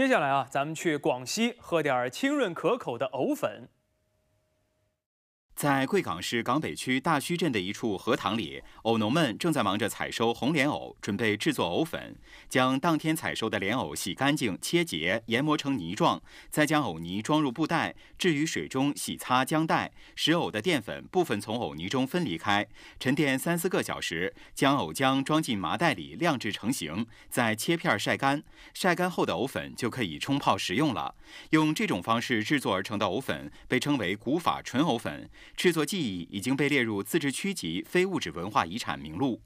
接下来啊，咱们去广西喝点清润可口的藕粉。在贵港市港北区大圩镇的一处荷塘里，藕农们正在忙着采收红莲藕，准备制作藕粉。将当天采收的莲藕洗干净、切节、研磨成泥状，再将藕泥装入布袋，置于水中洗擦浆袋，使藕的淀粉部分从藕泥中分离开，沉淀三四个小时，将藕浆装进麻袋里晾制成型，再切片晒干。晒干后的藕粉就可以冲泡食用了。用这种方式制作而成的藕粉被称为古法纯藕粉。制作技艺已经被列入自治区级非物质文化遗产名录。